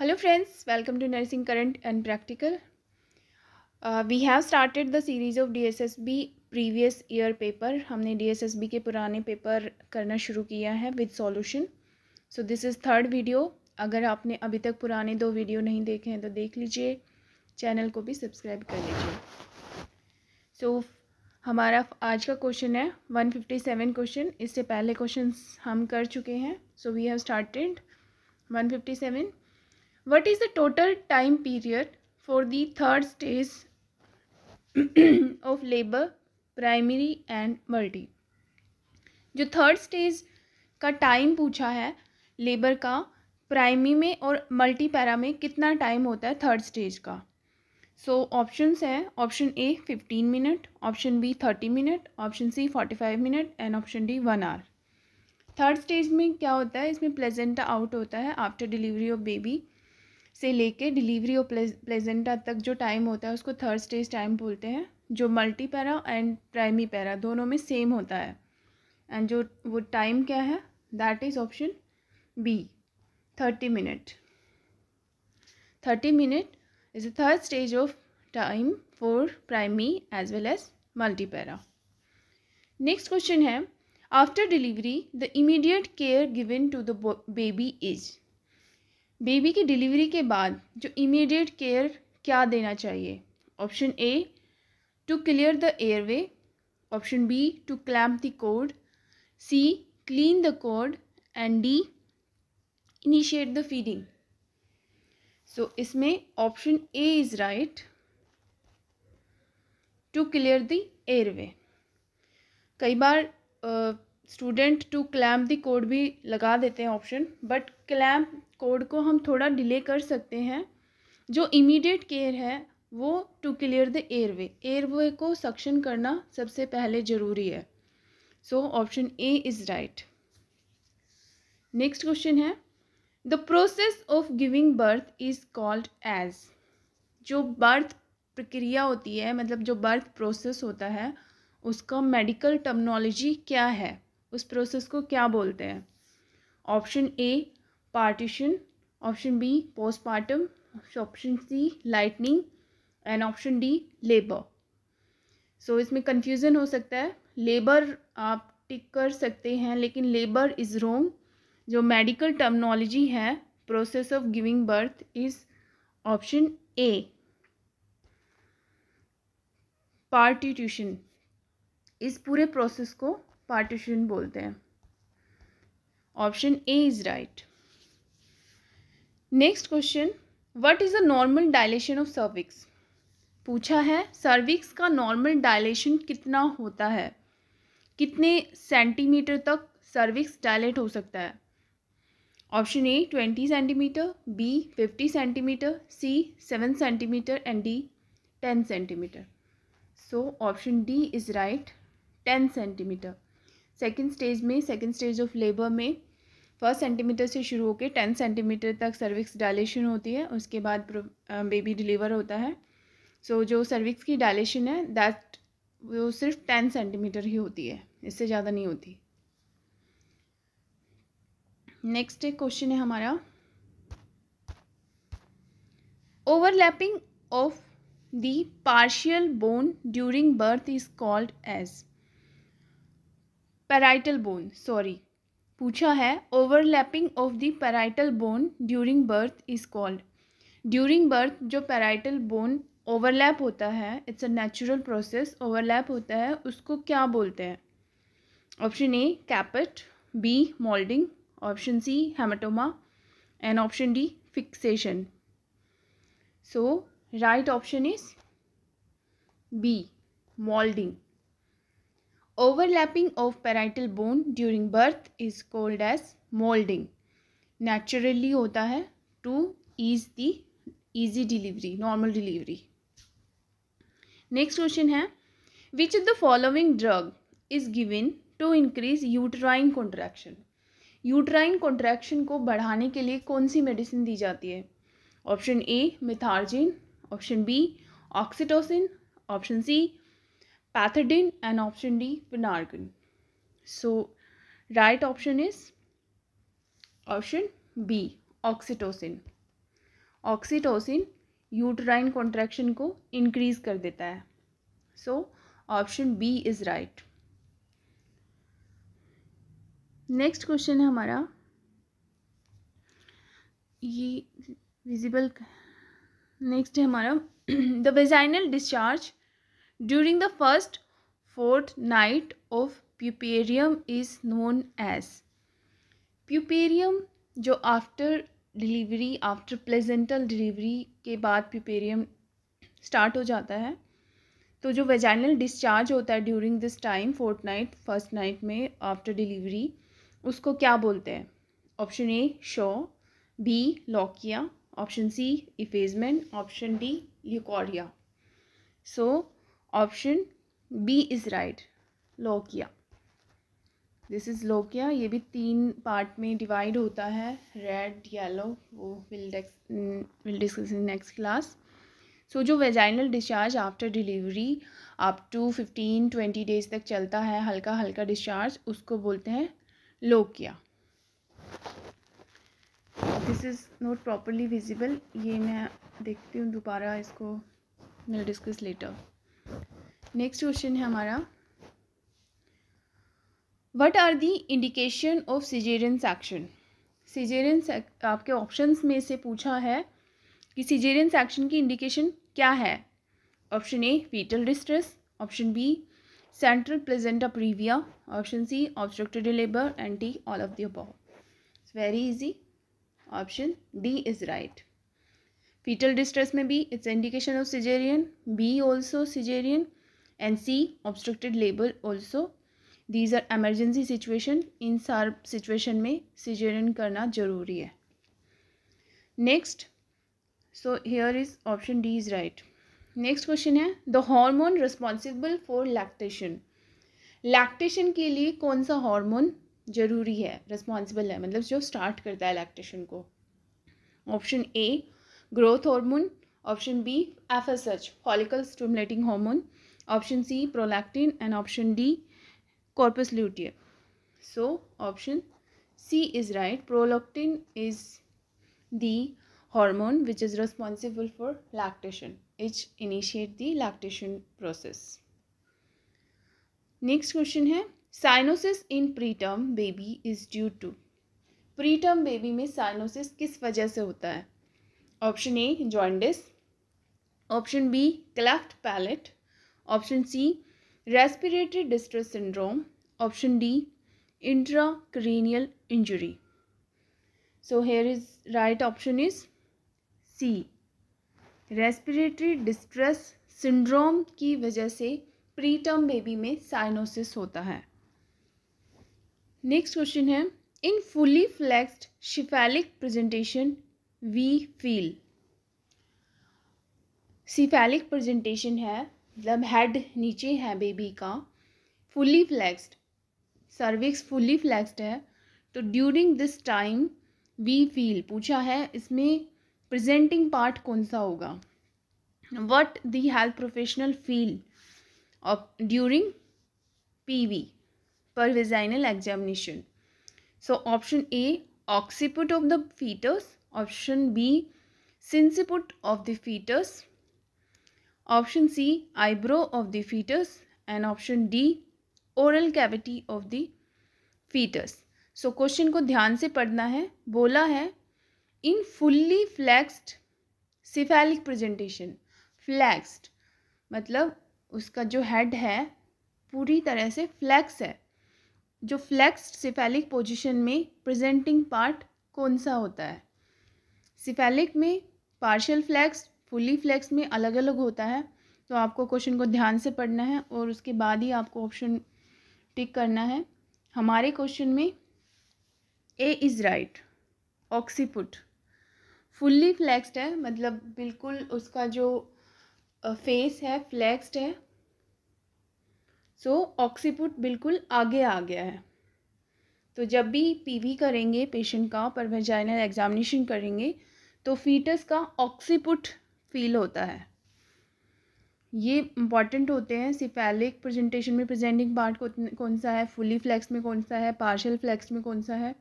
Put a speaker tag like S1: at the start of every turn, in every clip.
S1: Hello friends welcome to nursing current and practical we have started the series of DSSB previous year paper हमने DSSB के पुराने paper करना शुरू किया है with solution so this is third video अगर आपने अभी तक पुराने दो वीडियो नहीं देखे हैं तो देख लीजिए चैनल को भी सब्सक्राइब कर लीजिए सो so, हमारा आज का क्वेश्चन है सेवन क्वेश्चन इससे पहले क्वेश्चन हम कर चुके हैं so we have started seven what is the total time period for the third stage of labor primary and multi जो थर्ड स्टेज का टाइम पूछा है लेबर का प्राइमरी में और मल्टी पैरा में कितना टाइम होता है थर्ड स्टेज का सो so, ऑप्शंस है option A fifteen minute option B thirty minute option C forty five minute and option D one hour third stage में क्या होता है इसमें प्लेजेंटा आउट होता है आफ्टर डिलीवरी ऑफ बेबी से लेके डिलीवरी और प्लेजेंटा तक जो टाइम होता है उसको थर्ड स्टेज टाइम बोलते हैं जो multi para and primi para दोनों में सेम होता है एंड जो वो टाइम क्या है that is option B thirty minute thirty minute is the third stage of time for primi as well as multi para next question है after delivery the immediate care given to the baby is baby की delivery के बाद जो immediate care क्या देना चाहिए option A to clear the airway option B to clamp the cord C clean the cord and D initiate the feeding सो इसमें option A is right to clear the airway कई बार student to clamp the cord भी लगा देते हैं option but clamp code को हम थोड़ा डिले कर सकते हैं जो इमीडिएट केयर है वो to clear the airway airway को सक्शन करना सबसे पहले ज़रूरी है so option A is right next question है the process of giving birth is called as जो बर्थ प्रक्रिया होती है मतलब जो बर्थ प्रोसेस होता है उसका मेडिकल टर्मनोलॉजी क्या है उस प्रोसेस को क्या बोलते हैं option A partition option b postpartum option c lightning and option D labour so इसमें कन्फ्यूज़न हो सकता है लेबर आप टिक कर सकते हैं लेकिन लेबर इज़ रोंग जो मेडिकल टर्मनोलॉजी है process of giving birth is option A parturition इस पूरे प्रोसेस को पार्टीशन बोलते हैं option A is right next question what is the normal dilation of cervix पूछा है सर्विक्स का नॉर्मल डायलेशन कितना होता है कितने सेंटीमीटर तक सर्विक्स डायलेट हो सकता है option A twenty centimetre B fifty centimetre C seven centimetre and D ten centimetre so option D is right ten centimetre second stage में सेकेंड स्टेज ऑफ लेबर में फर्स्ट सेंटीमीटर से शुरू होकर ten centimetre तक cervix dilation होती है उसके बाद बेबी डिलीवर होता है सो so, जो सर्विक्स की डायलेशन है दैट वो सिर्फ टेन सेंटीमीटर ही होती है इससे ज़्यादा नहीं होती नेक्स्ट एक क्वेश्चन है हमारा overlapping of the partial bone during birth is called as parietal bone sorry पूछा है overlapping of the parietal bone during birth is called during birth जो पैराइटल बोन ओवरलैप होता है it's a natural process overlap होता है उसको क्या बोलते हैं option A caput B moulding option C haematoma and option D fixation so right option is B moulding Overlapping of parietal bone during birth is called as molding. Naturally होता है to ease the easy delivery, normal delivery. Next question है which of the following drug is given to increase uterine contraction? Uterine contraction को बढ़ाने के लिए कौन सी medicine दी जाती है option A methergine option B oxytocin option C pathidine and option D vinargine. So right option is option B oxytocin. Oxytocin uterine contraction को increase कर देता है so option B is right next question है हमारा ये visible next है हमारा the vaginal discharge during the the fourth night of puerperium is known as puerperium जो after delivery after placental delivery के बाद प्यूपेरियम स्टार्ट हो जाता है तो जो वेजाइनल डिस्चार्ज होता है during this time fourth night first night में आफ्टर डिलीवरी उसको क्या बोलते हैं option A show B lochia option C effacement option D leucorrhoea so option B is right lochia this is lochia ये भी तीन पार्ट में डिवाइड होता है red yellow we will discuss in next class so जो vaginal discharge after delivery up to fifteen twenty days तक चलता है हल्का हल्का डिस्चार्ज उसको बोलते हैं lochia this is not properly visible ये मैं देखती हूँ दोबारा इसको will discuss later next question है हमारा what are the indication of caesarean section caesarean आपके ऑप्शंस में से पूछा है कि सिजेरियन सेक्शन की इंडिकेशन क्या है option A foetal distress option B central placenta praevia option C obstructed labour and D all of the above it's very easy option D is right foetal distress में भी it's indication of caesarean B also caesarean and C obstructed label also these are emergency situation in such situation में caesarean करना ज़रूरी है next so here is option D is right next question है the hormone responsible for lactation lactation के लिए कौन सा hormone ज़रूरी है रिस्पॉन्सिबल है मतलब जो स्टार्ट करता है लैक्टेशन को option A growth hormone option B F S H follicle stimulating hormone option C prolactin and option D corpus luteum so option C is right prolactin is the hormone which is responsible for lactation which initiate the lactation process next question है cyanosis in preterm baby is due to preterm baby में cyanosis किस वजह से होता है option A jaundice option B cleft palate option C respiratory distress syndrome option D intracranial injury so here is right option is C respiratory distress syndrome की वजह से preterm baby में साइनोसिस होता है नेक्स्ट क्वेश्चन है in fully flexed cephalic presentation we feel cephalic presentation है मतलब head नीचे है बेबी का fully flexed cervix fully flexed है तो during this time we feel पूछा है इसमें प्रेजेंटिंग पार्ट कौन सा होगा what the health professional feel of during V per vaginal examination so option A occiput of the fetus option B sinciput of the fetus option C eyebrow of the foetus and option D oral cavity of the fetus so question को ध्यान से पढ़ना है बोला है in fully flexed cephalic presentation flexed मतलब उसका जो हेड है पूरी तरह से फ्लैक्स है जो फ्लैक्स्ड सिफेलिक पोजिशन में प्रेजेंटिंग पार्ट कौन सा होता है सिफेलिक में पार्शियल फ्लैक्स फुली फ्लेक्स में अलग अलग होता है तो आपको क्वेश्चन को ध्यान से पढ़ना है और उसके बाद ही आपको ऑप्शन टिक करना है हमारे क्वेश्चन में A is right occiput fully flexed है मतलब बिल्कुल उसका जो फेस है फ्लैक्सड है सो so, ऑक्सीपुट बिल्कुल आगे आ गया है तो जब भी पीवी करेंगे पेशेंट का पर एग्जामिनेशन करेंगे तो फीटस का ऑक्सीपुट फील होता है ये इंपॉर्टेंट होते हैं सिफेलिक प्रेजेंटेशन में प्रेजेंटिंग पार्ट कौन सा है फुली फ्लैक्स में कौन सा है पार्शियल फ्लैक्स में कौन सा है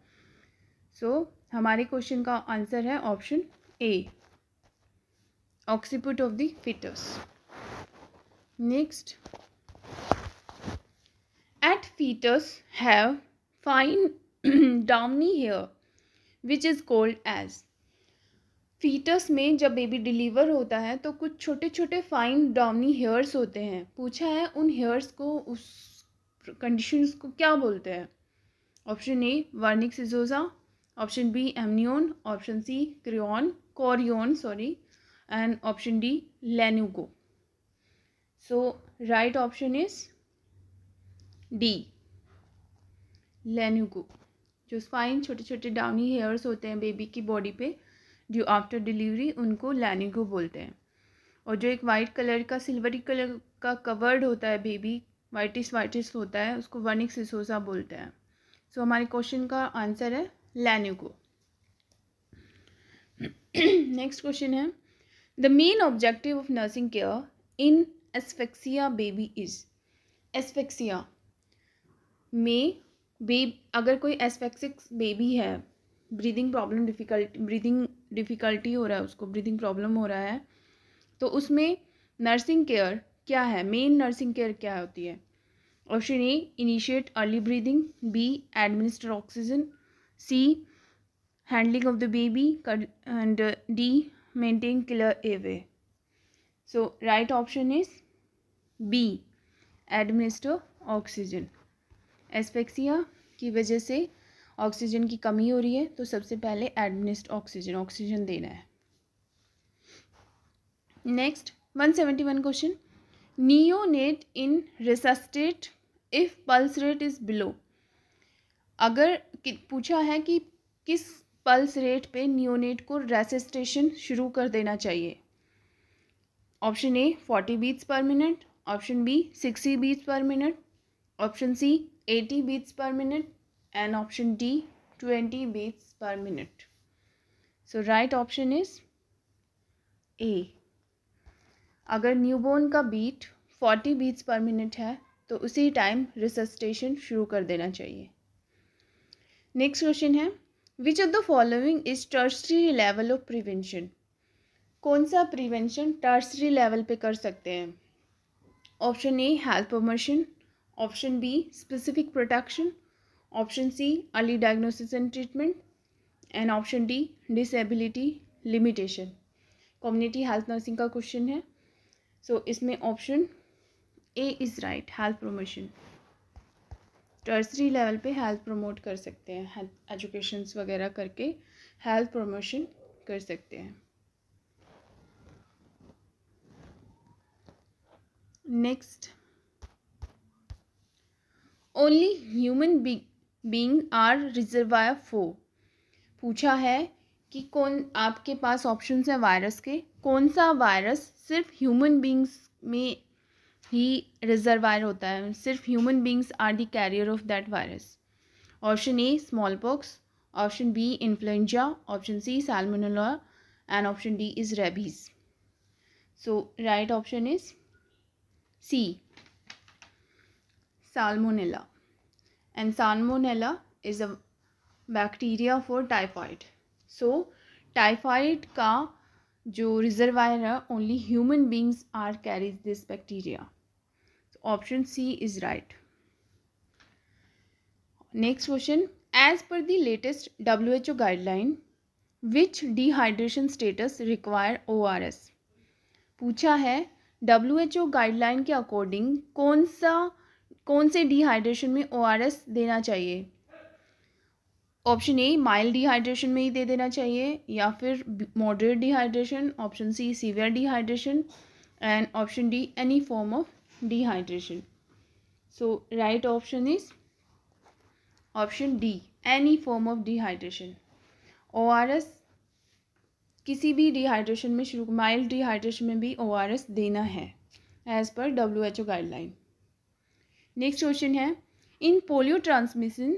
S1: सो so, हमारे क्वेश्चन का आंसर है option A occiput of the fetus next at fetus have fine downy hair which is called as fetus में जब बेबी डिलीवर होता है तो कुछ छोटे छोटे फाइन डाउनी हेयर्स होते हैं पूछा है उन हेयर्स को उस कंडीशंस को क्या बोलते हैं option A vernix caseosa option B amnion option C chorion chorion sorry and option D lanugo so right option is D lanugo जो फाइन छोटे छोटे डाउनी हेयर्स होते हैं बेबी की बॉडी पे जो आफ्टर डिलीवरी उनको लैनिगो बोलते हैं और जो एक वाइट कलर का सिल्वरी कलर का कवर्ड होता है बेबी वाइटिस वाइटिस होता है उसको वर्निक सिसोसा बोलते हैं सो so, हमारे क्वेश्चन का आंसर है लैनिगो नेक्स्ट क्वेश्चन है the main objective of nursing care in asphyxia baby is asphyxia में बेब अगर कोई एस्फेक्सिक बेबी है breathing problem difficult breathing difficulty हो रहा है उसको ब्रीदिंग प्रॉब्लम हो रहा है तो उसमें नर्सिंग केयर क्या है मेन नर्सिंग केयर क्या होती है option A initiate early breathing B administer oxygen C handling of the baby and D maintain a airway so right option is B administer oxygen asphyxia की वजह से oxygen की कमी हो रही है तो सबसे पहले एडमिनिस्ट ऑक्सीजन ऑक्सीजन देना है next 171 question neonate in resuscitate if pulse rate is below अगर पूछा है कि किस पल्स रेट पे नियोनेट को रेसिस्टेशन शुरू कर देना चाहिए option A forty beats per minute option B sixty beats per minute option C eighty beats per minute and option D 20 beats per minute. So right option is A. अगर newborn का beat 40 beats per minute है तो उसी time रिसस्टेशन शुरू कर देना चाहिए next question है which of the following is tertiary level of prevention कौन सा प्रिवेंशन टर्सरी लेवल पे कर सकते हैं option A health promotion option B specific protection option C early diagnosis and treatment and option D disability limitation community health nursing का question है so so, इसमें option A is right health promotion tertiary level पे health promote कर सकते हैं health educations वगैरह करके health promotion कर सकते हैं next only human being being are reservoir for पूछा है कि कौन आपके पास ऑप्शन है वायरस के कौन सा वायरस सिर्फ ह्यूमन बींग्स में ही रिजर्वायर होता है सिर्फ human beings are the carrier of that virus option A smallpox option B influenza option C salmonella and option D is rabies so right option is C salmonella and salmonella is a bacteria for typhoid so typhoid का जो reservoir है only human beings are carries this bacteria option C is right next question as per the latest W H O guideline which dehydration status require O R S पूछा है W H O guideline के according कौन सा कौन से dehydration में ओ देना चाहिए ऑप्शन ए माइल्ड डिहाइड्रेशन में ही दे देना चाहिए या फिर moderate dehydration option C severe dehydration and option D any form of dehydration so right option is option D any form of dehydration O R S किसी भी डिहाइड्रेशन में शुरू माइल्ड डिहाइड्रेशन में भी ओ आर एस देना है as per W H O guideline next question है in polio transmission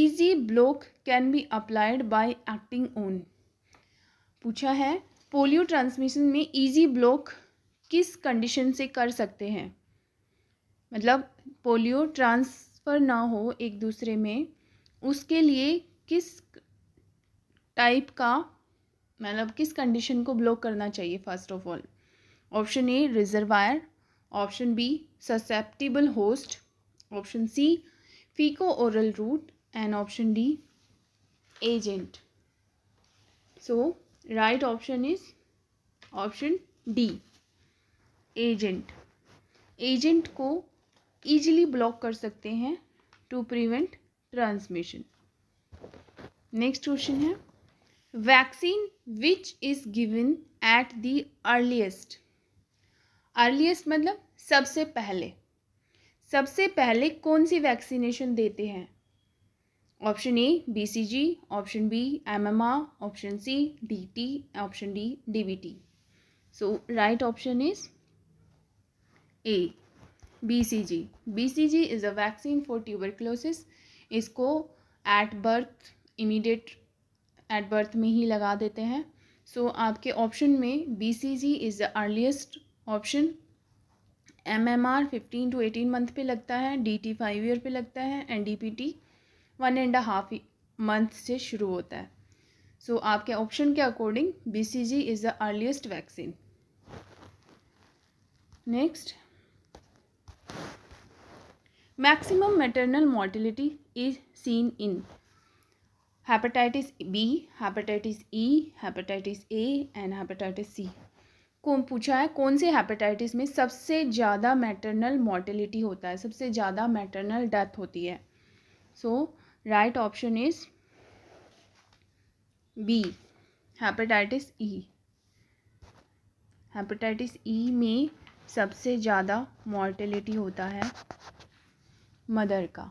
S1: easy block can be applied by acting on पूछा है पोलियो ट्रांसमिशन में इजी ब्लॉक किस कंडीशन से कर सकते हैं मतलब पोलियो ट्रांसफ़र ना हो एक दूसरे में उसके लिए किस टाइप का मतलब किस कंडीशन को ब्लॉक करना चाहिए first of all option A reservoir option B susceptible host option C faeco oral route and option D agent so right option is option D agent agent को ईजिली ब्लॉक कर सकते हैं to prevent transmission next question है vaccine which is given at the earliest earliest मतलब सबसे पहले सबसे पहले कौन सी वैक्सीनेशन देते हैं option A BCG, option B MMR, option C DT, option D DBT so right option is A BCG BCG is a vaccine for tuberculosis इसको at birth immediate at birth में ही लगा देते हैं सो so, आपके option में BCG is the earliest option M M R fifteen to eighteen month पे लगता है डी टी फाइव ईयर पे लगता है and D P T one and half month से शुरू होता है सो so, आपके ऑप्शन के according B C G is the earliest vaccine next maximum maternal mortality is seen in hepatitis B hepatitis E hepatitis A and hepatitis C को पूछा है कौन से हेपेटाइटिस में सबसे ज़्यादा मैटरनल मॉर्टेलिटी होता है सबसे ज़्यादा मैटरनल डेथ होती है so right option is B hepatitis E hepatitis E में सबसे ज़्यादा मॉर्टेलिटी होता है मदर का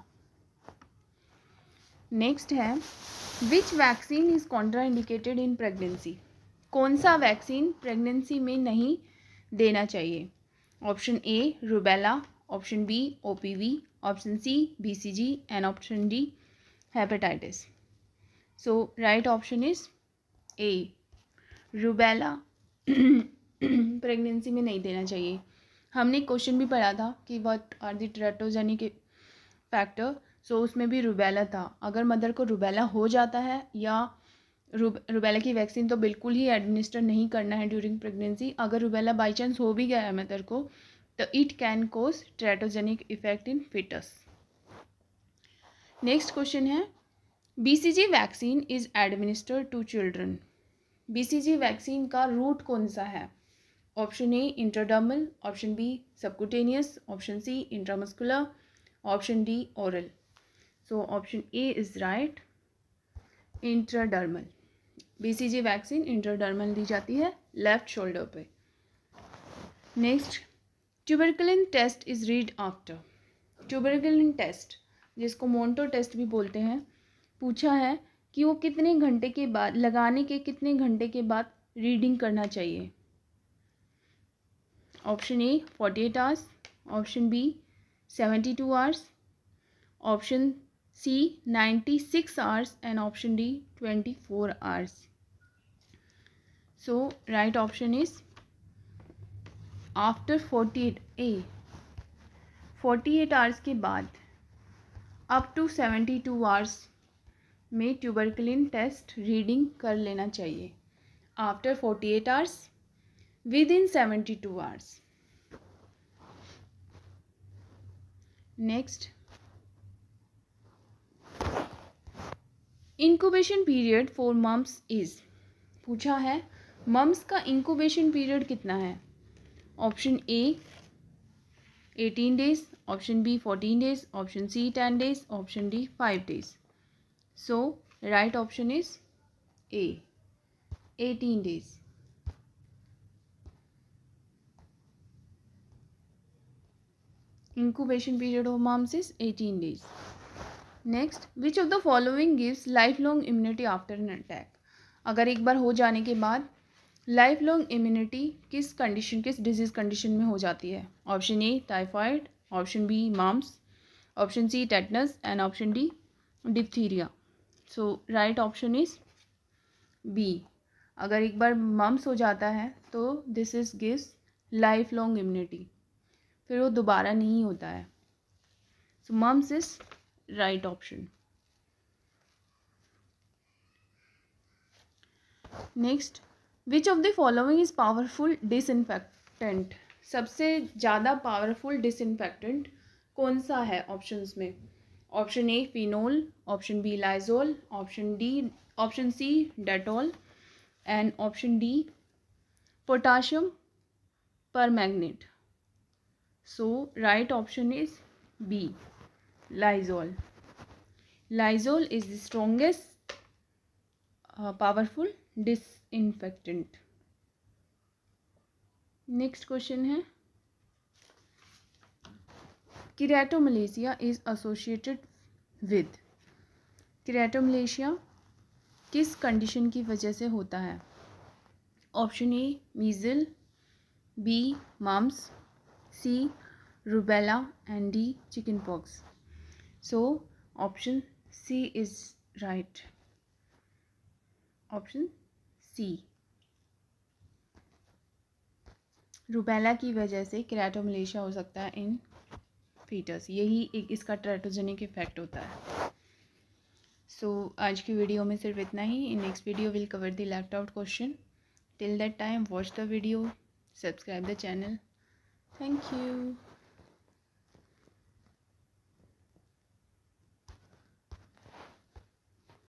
S1: नेक्स्ट है which vaccine is contraindicated in pregnancy कौन सा वैक्सीन प्रेगनेंसी में नहीं देना चाहिए option A rubella option B OPV option C BCG and option D hepatitis so right option is A rubella pregnancy में नहीं देना चाहिए हमने क्वेश्चन भी पढ़ा था कि व्हाट आर दी के फैक्टर सो उसमें भी रूबेला था अगर मदर को रूबेला हो जाता है या रूब की वैक्सीन तो बिल्कुल ही एडमिनिस्टर नहीं करना है ड्यूरिंग प्रेगनेंसी अगर रुबैला बाई चांस हो भी गया है मदर को तो it can cause teratogenic effect in fetus next question है BCG vaccine is administered to children BCG vaccine का रूट कौन सा है option A intradermal option B subcutaneous option C intramuscular option D oral so option A is right intradermal BCG vaccine intradermal दी जाती है left shoulder पे next tuberculin test is read after tuberculin test जिसको Mantoux test भी बोलते हैं पूछा है कि वो कितने घंटे के बाद लगाने के कितने घंटे के बाद रीडिंग करना चाहिए option A forty eight hours option B seventy two hours option C ninety six hours and option D twenty four hours so right option is after forty eight a forty eight hours के बाद up to seventy two hours में tuberculin test reading कर लेना चाहिए after forty eight hours within seventy two hours next incubation period four months is पूछा है mumps का incubation period कितना है option A eighteen days option B fourteen days option C ten days option D five days so right option is A eighteen days incubation period of moms is eighteen days next which of the following gives life long immunity after an attack अगर एक बार हो जाने के बाद life long immunity किस condition किस disease condition में हो जाती है option A typhoid option B mums option C tetanus and option D diphtheria so right option is B अगर एक बार मम्स हो जाता है तो this is gives life long immunity फिर वो दोबारा नहीं होता है so mumps is right option next which of the following is powerful disinfectant सबसे ज़्यादा पावरफुल डिसइनफेक्टेंट कौन सा है ऑप्शंस में option A phenol option B Lysol option D option C Dettol and option D potassium पर magnet so right option is B Lysol Lysol is the strongest powerful disinfectant next question है keratomalacia is associated with malacia किस condition की वजह से होता है option A measle B mumps C rubella and D chicken pox so option C is right option C rubella की वजह से क्रैटोमलेशिया हो सकता है इन फीटस यही एक इसका ट्रेटोजेनिक इफेक्ट होता है सो so, आज की वीडियो में सिर्फ इतना ही in next video will cover the left out question till that time watch the video subscribe the channel thank you